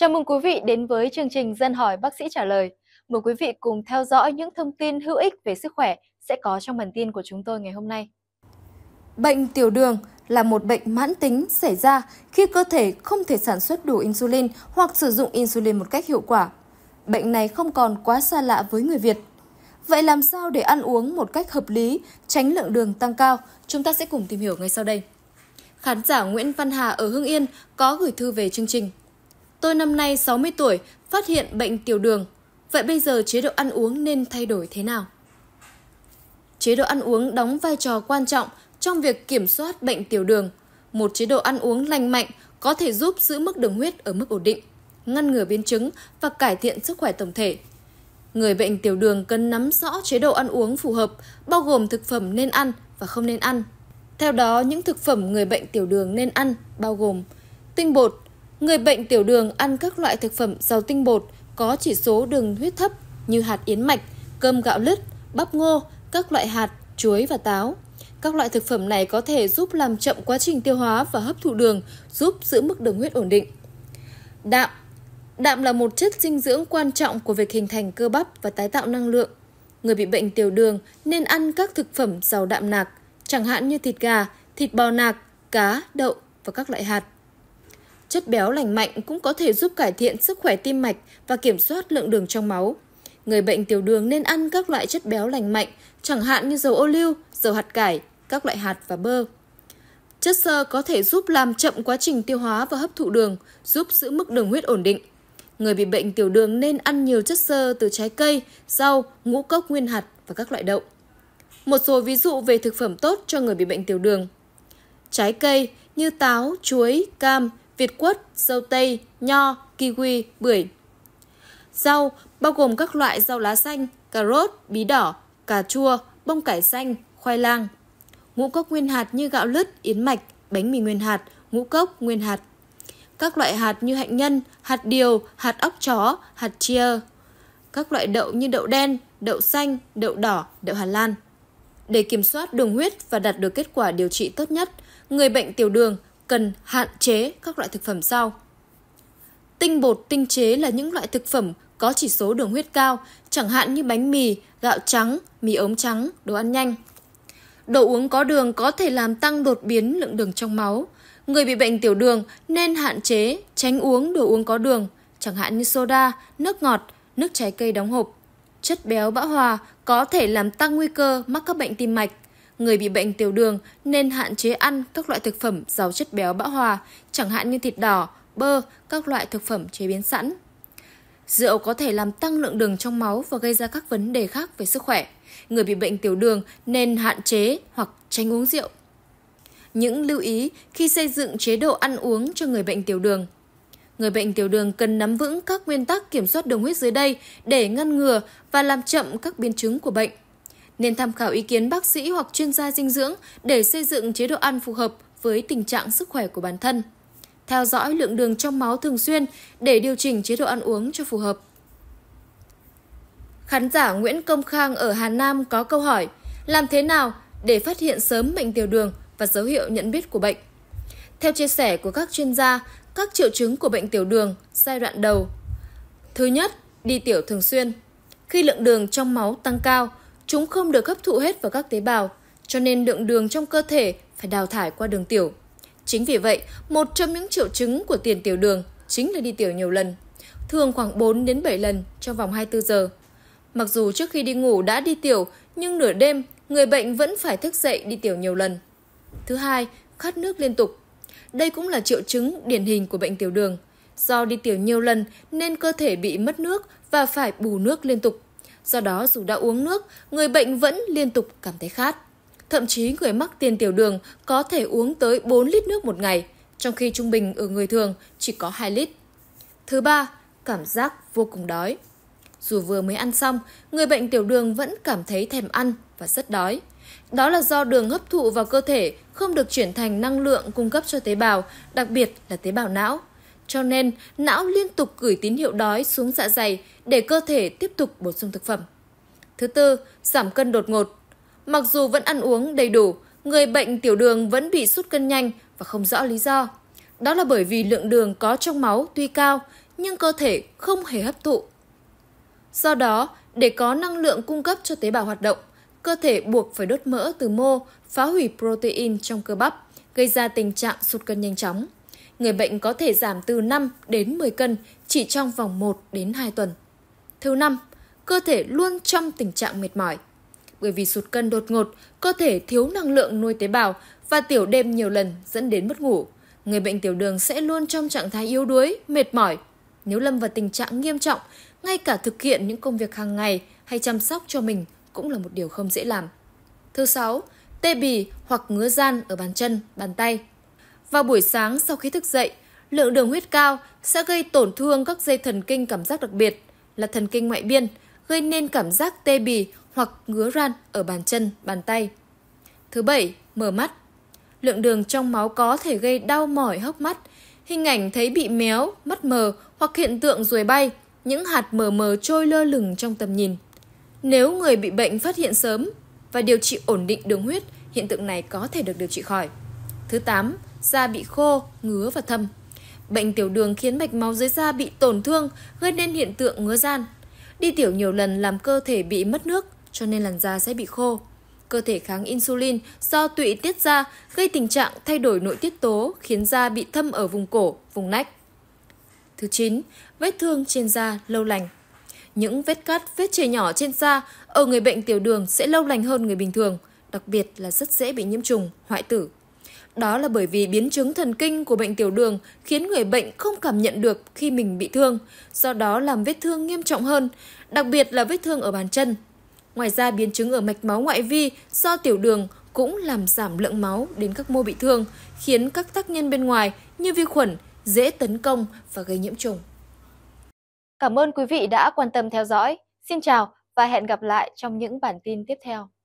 Chào mừng quý vị đến với chương trình Dân hỏi bác sĩ trả lời. Mời quý vị cùng theo dõi những thông tin hữu ích về sức khỏe sẽ có trong bản tin của chúng tôi ngày hôm nay. Bệnh tiểu đường là một bệnh mãn tính xảy ra khi cơ thể không thể sản xuất đủ insulin hoặc sử dụng insulin một cách hiệu quả. Bệnh này không còn quá xa lạ với người Việt. Vậy làm sao để ăn uống một cách hợp lý, tránh lượng đường tăng cao? Chúng ta sẽ cùng tìm hiểu ngay sau đây. Khán giả Nguyễn Văn Hà ở Hưng Yên có gửi thư về chương trình Tôi năm nay 60 tuổi, phát hiện bệnh tiểu đường. Vậy bây giờ chế độ ăn uống nên thay đổi thế nào? Chế độ ăn uống đóng vai trò quan trọng trong việc kiểm soát bệnh tiểu đường. Một chế độ ăn uống lành mạnh có thể giúp giữ mức đường huyết ở mức ổn định, ngăn ngừa biến chứng và cải thiện sức khỏe tổng thể. Người bệnh tiểu đường cần nắm rõ chế độ ăn uống phù hợp, bao gồm thực phẩm nên ăn và không nên ăn. Theo đó, những thực phẩm người bệnh tiểu đường nên ăn bao gồm tinh bột, Người bệnh tiểu đường ăn các loại thực phẩm giàu tinh bột có chỉ số đường huyết thấp như hạt yến mạch, cơm gạo lứt, bắp ngô, các loại hạt, chuối và táo. Các loại thực phẩm này có thể giúp làm chậm quá trình tiêu hóa và hấp thụ đường, giúp giữ mức đường huyết ổn định. Đạm Đạm là một chất dinh dưỡng quan trọng của việc hình thành cơ bắp và tái tạo năng lượng. Người bị bệnh tiểu đường nên ăn các thực phẩm giàu đạm nạc, chẳng hạn như thịt gà, thịt bò nạc, cá, đậu và các loại hạt. Chất béo lành mạnh cũng có thể giúp cải thiện sức khỏe tim mạch và kiểm soát lượng đường trong máu. Người bệnh tiểu đường nên ăn các loại chất béo lành mạnh, chẳng hạn như dầu ô liu, dầu hạt cải, các loại hạt và bơ. Chất xơ có thể giúp làm chậm quá trình tiêu hóa và hấp thụ đường, giúp giữ mức đường huyết ổn định. Người bị bệnh tiểu đường nên ăn nhiều chất xơ từ trái cây, rau, ngũ cốc nguyên hạt và các loại đậu. Một số ví dụ về thực phẩm tốt cho người bị bệnh tiểu đường. Trái cây như táo, chuối, cam, việt quất, dâu tây, nho, kiwi, bưởi. Rau bao gồm các loại rau lá xanh, cà rốt, bí đỏ, cà chua, bông cải xanh, khoai lang. Ngũ cốc nguyên hạt như gạo lứt, yến mạch, bánh mì nguyên hạt, ngũ cốc nguyên hạt. Các loại hạt như hạnh nhân, hạt điều, hạt óc chó, hạt chia. Các loại đậu như đậu đen, đậu xanh, đậu đỏ, đậu Hà Lan. Để kiểm soát đường huyết và đạt được kết quả điều trị tốt nhất, người bệnh tiểu đường cần hạn chế các loại thực phẩm sau. Tinh bột tinh chế là những loại thực phẩm có chỉ số đường huyết cao, chẳng hạn như bánh mì, gạo trắng, mì ống trắng, đồ ăn nhanh. Đồ uống có đường có thể làm tăng đột biến lượng đường trong máu. Người bị bệnh tiểu đường nên hạn chế, tránh uống đồ uống có đường, chẳng hạn như soda, nước ngọt, nước trái cây đóng hộp. Chất béo bão hòa có thể làm tăng nguy cơ mắc các bệnh tim mạch, Người bị bệnh tiểu đường nên hạn chế ăn các loại thực phẩm giàu chất béo bão hòa, chẳng hạn như thịt đỏ, bơ, các loại thực phẩm chế biến sẵn. Rượu có thể làm tăng lượng đường trong máu và gây ra các vấn đề khác về sức khỏe. Người bị bệnh tiểu đường nên hạn chế hoặc tránh uống rượu. Những lưu ý khi xây dựng chế độ ăn uống cho người bệnh tiểu đường. Người bệnh tiểu đường cần nắm vững các nguyên tắc kiểm soát đường huyết dưới đây để ngăn ngừa và làm chậm các biến chứng của bệnh nên tham khảo ý kiến bác sĩ hoặc chuyên gia dinh dưỡng để xây dựng chế độ ăn phù hợp với tình trạng sức khỏe của bản thân. Theo dõi lượng đường trong máu thường xuyên để điều chỉnh chế độ ăn uống cho phù hợp. Khán giả Nguyễn Công Khang ở Hà Nam có câu hỏi: Làm thế nào để phát hiện sớm bệnh tiểu đường và dấu hiệu nhận biết của bệnh? Theo chia sẻ của các chuyên gia, các triệu chứng của bệnh tiểu đường giai đoạn đầu. Thứ nhất, đi tiểu thường xuyên. Khi lượng đường trong máu tăng cao, Chúng không được hấp thụ hết vào các tế bào, cho nên lượng đường trong cơ thể phải đào thải qua đường tiểu. Chính vì vậy, một trong những triệu chứng của tiền tiểu đường chính là đi tiểu nhiều lần, thường khoảng 4 đến 7 lần trong vòng 24 giờ. Mặc dù trước khi đi ngủ đã đi tiểu, nhưng nửa đêm người bệnh vẫn phải thức dậy đi tiểu nhiều lần. Thứ hai, khát nước liên tục. Đây cũng là triệu chứng điển hình của bệnh tiểu đường. Do đi tiểu nhiều lần nên cơ thể bị mất nước và phải bù nước liên tục. Do đó dù đã uống nước, người bệnh vẫn liên tục cảm thấy khát. Thậm chí người mắc tiền tiểu đường có thể uống tới 4 lít nước một ngày, trong khi trung bình ở người thường chỉ có 2 lít. Thứ ba, cảm giác vô cùng đói. Dù vừa mới ăn xong, người bệnh tiểu đường vẫn cảm thấy thèm ăn và rất đói. Đó là do đường hấp thụ vào cơ thể không được chuyển thành năng lượng cung cấp cho tế bào, đặc biệt là tế bào não. Cho nên, não liên tục gửi tín hiệu đói xuống dạ dày để cơ thể tiếp tục bổ sung thực phẩm. Thứ tư, giảm cân đột ngột. Mặc dù vẫn ăn uống đầy đủ, người bệnh tiểu đường vẫn bị sút cân nhanh và không rõ lý do. Đó là bởi vì lượng đường có trong máu tuy cao, nhưng cơ thể không hề hấp thụ. Do đó, để có năng lượng cung cấp cho tế bào hoạt động, cơ thể buộc phải đốt mỡ từ mô, phá hủy protein trong cơ bắp, gây ra tình trạng sụt cân nhanh chóng người bệnh có thể giảm từ 5 đến 10 cân chỉ trong vòng 1 đến 2 tuần. Thứ năm, cơ thể luôn trong tình trạng mệt mỏi. Bởi vì sụt cân đột ngột, cơ thể thiếu năng lượng nuôi tế bào và tiểu đêm nhiều lần dẫn đến mất ngủ. Người bệnh tiểu đường sẽ luôn trong trạng thái yếu đuối, mệt mỏi. Nếu lâm vào tình trạng nghiêm trọng, ngay cả thực hiện những công việc hàng ngày hay chăm sóc cho mình cũng là một điều không dễ làm. Thứ sáu, tê bì hoặc ngứa gian ở bàn chân, bàn tay. Vào buổi sáng sau khi thức dậy, lượng đường huyết cao sẽ gây tổn thương các dây thần kinh cảm giác đặc biệt là thần kinh ngoại biên, gây nên cảm giác tê bì hoặc ngứa ran ở bàn chân, bàn tay. Thứ bảy, mở mắt. Lượng đường trong máu có thể gây đau mỏi hốc mắt, hình ảnh thấy bị méo, mắt mờ hoặc hiện tượng ruồi bay, những hạt mờ mờ trôi lơ lửng trong tầm nhìn. Nếu người bị bệnh phát hiện sớm và điều trị ổn định đường huyết, hiện tượng này có thể được điều trị khỏi. Thứ 8, da bị khô, ngứa và thâm. Bệnh tiểu đường khiến mạch máu dưới da bị tổn thương, gây nên hiện tượng ngứa gian. Đi tiểu nhiều lần làm cơ thể bị mất nước, cho nên làn da sẽ bị khô. Cơ thể kháng insulin do tụy tiết ra gây tình trạng thay đổi nội tiết tố khiến da bị thâm ở vùng cổ, vùng nách. Thứ 9. Vết thương trên da lâu lành Những vết cắt, vết chảy nhỏ trên da ở người bệnh tiểu đường sẽ lâu lành hơn người bình thường, đặc biệt là rất dễ bị nhiễm trùng, hoại tử đó là bởi vì biến chứng thần kinh của bệnh tiểu đường khiến người bệnh không cảm nhận được khi mình bị thương, do đó làm vết thương nghiêm trọng hơn, đặc biệt là vết thương ở bàn chân. Ngoài ra biến chứng ở mạch máu ngoại vi do tiểu đường cũng làm giảm lượng máu đến các mô bị thương, khiến các tác nhân bên ngoài như vi khuẩn dễ tấn công và gây nhiễm trùng. Cảm ơn quý vị đã quan tâm theo dõi. Xin chào và hẹn gặp lại trong những bản tin tiếp theo.